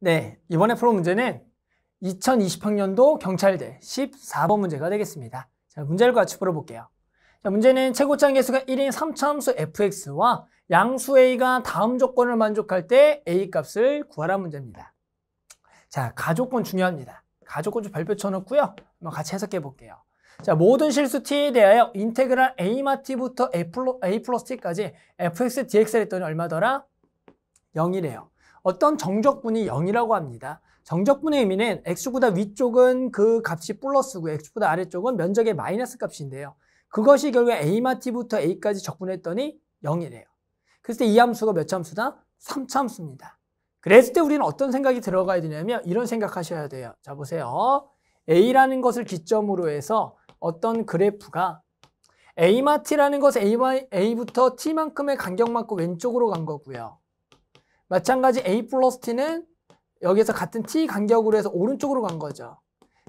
네, 이번에 풀어 문제는 2020학년도 경찰대 14번 문제가 되겠습니다. 자, 문제를 같이 풀어볼게요. 자, 문제는 최고차 개수가 1인 3차함수 fx와 양수 a가 다음 조건을 만족할 때 a 값을 구하라는 문제입니다. 자, 가족권 중요합니다. 가족권 좀발표 쳐놓고요. 한번 같이 해석해 볼게요. 자, 모든 실수 t에 대하여 인테그랄 a 마티부터 a 플러스 t까지 fx dx를 했더니 얼마더라? 0이래요. 어떤 정적분이 0이라고 합니다. 정적분의 의미는 x보다 위쪽은 그 값이 플러스고 x보다 아래쪽은 면적의 마이너스 값인데요. 그것이 결국 a마티부터 a까지 적분했더니 0이래요. 그래서 이 함수가 몇 함수다? 3함수입니다 그랬을 때 우리는 어떤 생각이 들어가야 되냐면 이런 생각하셔야 돼요. 자 보세요. a라는 것을 기점으로 해서 어떤 그래프가 A마티라는 것은 A부터 T만큼의 간격만큼 왼쪽으로 간 거고요. 마찬가지 A 플러스 T는 여기서 같은 T 간격으로 해서 오른쪽으로 간 거죠.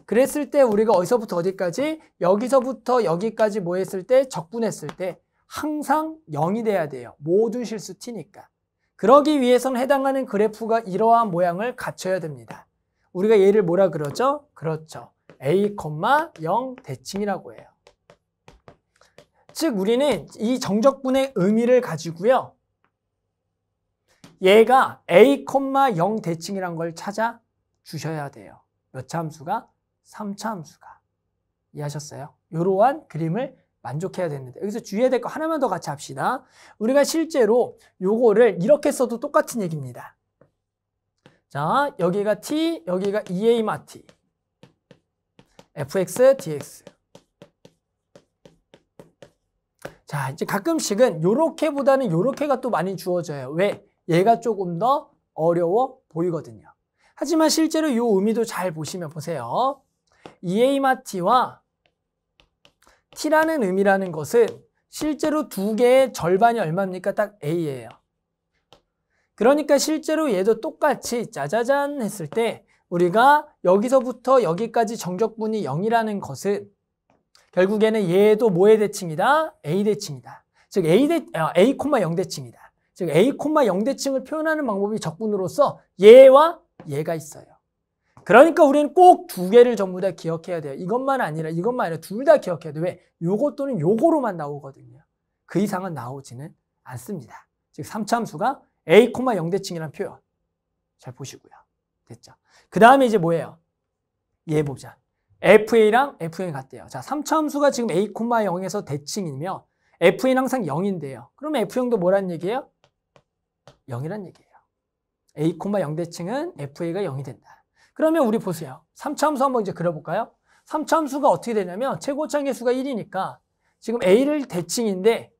그랬을 때 우리가 어디서부터 어디까지 여기서부터 여기까지 뭐 했을 때 적분했을 때 항상 0이 돼야 돼요. 모든 실수 T니까. 그러기 위해서는 해당하는 그래프가 이러한 모양을 갖춰야 됩니다. 우리가 얘를 뭐라 그러죠? 그렇죠. A, 0 대칭이라고 해요. 즉 우리는 이 정적분의 의미를 가지고요. 얘가 a,0 대칭이란 걸 찾아 주셔야 돼요. 몇 차함수가? 3차 함수가. 이해하셨어요? 이러한 그림을 만족해야 되는데 여기서 주의해야 될 거 하나만 더 같이 합시다. 우리가 실제로 요거를 이렇게 써도 똑같은 얘기입니다. 자, 여기가 t, 여기가 EA 마티. fx, dx. 자, 이제 가끔씩은 요렇게보다는 요렇게가 또 많이 주어져요. 왜? 얘가 조금 더 어려워 보이거든요. 하지만 실제로 이 의미도 잘 보시면 보세요. 이에마티와 t라는 의미라는 것은 실제로 두 개의 절반이 얼마입니까? 딱 a예요. 그러니까 실제로 얘도 똑같이 짜자잔 했을 때 우리가 여기서부터 여기까지 정적분이 0이라는 것은 결국에는 얘도 뭐의 대칭이다? a 대칭이다. 즉 a 대, 어, a, 0 대칭이다. 즉 A, 0대칭을 표현하는 방법이 적분으로서 예와예가 있어요. 그러니까 우리는 꼭 두 개를 전부 다 기억해야 돼요. 이것만 아니라 이것만 아니라 둘 다 기억해야 돼. 요 왜? 요것 또는 요거로만 나오거든요. 그 이상은 나오지는 않습니다. 즉3참수가 A, 0대칭이라는 표현. 잘 보시고요. 됐죠? 그 다음에 이제 뭐예요? 예 보자. FA랑 f a 같대요. 자, 3참수가 지금 A, 0에서 대칭이며 FA는 항상 0인데요. 그럼 F0도 뭐라는 얘기예요? 0이란 얘기예요. A, 0 대칭은 FA가 0이 된다. 그러면 우리 보세요. 3차함수 한번 이제 그려볼까요? 3차함수가 어떻게 되냐면 최고차항 수가 1이니까 지금 A를 대칭인데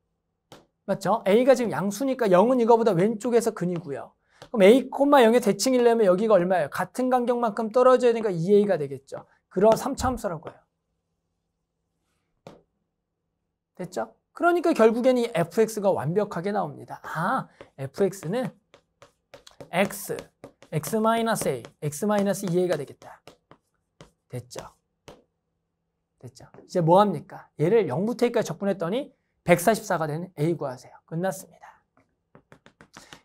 맞죠? A가 지금 양수니까 0은 이거보다 왼쪽에서 근이고요. 그럼 A, 0의 대칭이려면 여기가 얼마예요? 같은 간격만큼 떨어져야 되니까 2A가 되겠죠. 그런 3차함수라고 해요. 됐죠? 그러니까 결국엔 이 fx가 완벽하게 나옵니다. 아, fx는 x, x-a, x-2a가 되겠다. 됐죠? 됐죠? 이제 뭐 합니까? 얘를 0부터 1까지 적분했더니 144가 되는 a 구하세요. 끝났습니다.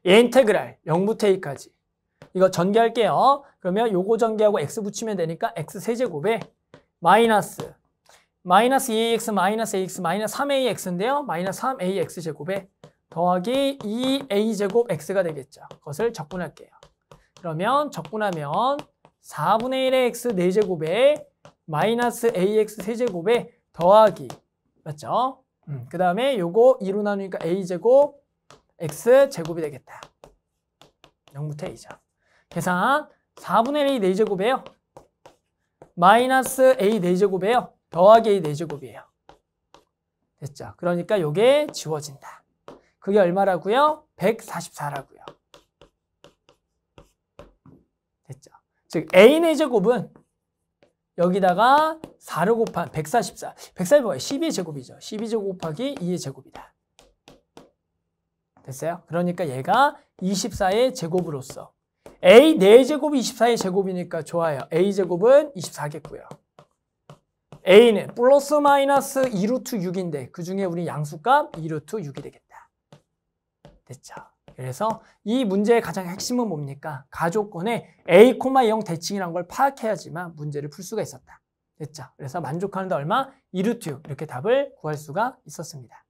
얘 인테그랄 0부터 2까지 이거 전개할게요. 그러면 요거 전개하고 x 붙이면 되니까 x 세제곱에 마이너스 마이너스 2ax 마이너스 ax 마이너스 3ax인데요. 마이너스 3ax 제곱에 더하기 2a 제곱 x가 되겠죠. 그것을 적분할게요. 그러면 적분하면 4분의 1의 x 4제곱에 마이너스 ax 세제곱에 더하기 맞죠? 음, 그 다음에 요거 2로 나누니까 a제곱 x제곱이 되겠다. 0부터 a죠. 계산 4분의 a 4제곱이에요. 마이너스 a 4제곱이에요. 더하기 4제곱이에요. 됐죠? 그러니까 이게 지워진다. 그게 얼마라고요? 144라고요. 됐죠? 즉 A의 네 제곱은 여기다가 4를 곱한 144. 144가 12의 제곱이죠. 12제곱 곱하기 2의 제곱이다. 됐어요? 그러니까 얘가 24의 제곱으로서 A 4제곱이 24의 제곱이니까 좋아요. A제곱은 24겠고요. a는 플러스 마이너스 2루트 6인데 그중에 우리 양수값 2루트 6이 되겠다. 됐죠? 그래서 이 문제의 가장 핵심은 뭡니까? 가족권의 a, 0 대칭이란 걸 파악해야지만 문제를 풀 수가 있었다. 됐죠? 그래서 만족하는 데 얼마? 2루트 6 이렇게 답을 구할 수가 있었습니다.